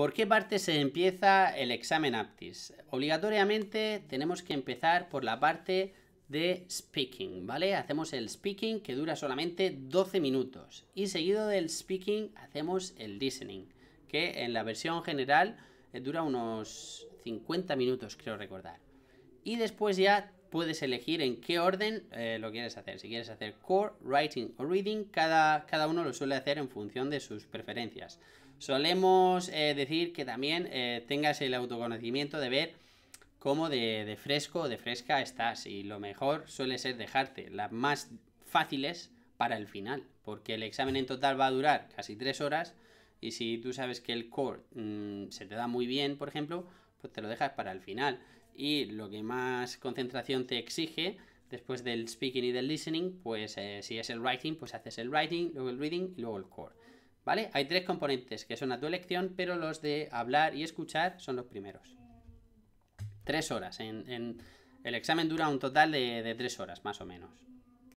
¿Por qué parte se empieza el examen aptis? Obligatoriamente tenemos que empezar por la parte de speaking, ¿vale? Hacemos el speaking que dura solamente 12 minutos y seguido del speaking hacemos el listening, que en la versión general eh, dura unos 50 minutos, creo recordar. Y después ya puedes elegir en qué orden eh, lo quieres hacer. Si quieres hacer core, writing o reading, cada, cada uno lo suele hacer en función de sus preferencias. Solemos eh, decir que también eh, tengas el autoconocimiento de ver cómo de, fresco o de fresca estás y lo mejor suele ser dejarte las más fáciles para el final, porque el examen en total va a durar casi tres horas y si tú sabes que el core mm, se te da muy bien, por ejemplo, pues te lo dejas para el final. Y lo que más concentración te exige después del speaking y del listening, pues eh, si es el writing, pues haces el writing, luego el reading y luego el core. ¿Vale? Hay tres componentes que son a tu elección, pero los de hablar y escuchar son los primeros. Tres horas. el examen dura un total de tres horas, más o menos.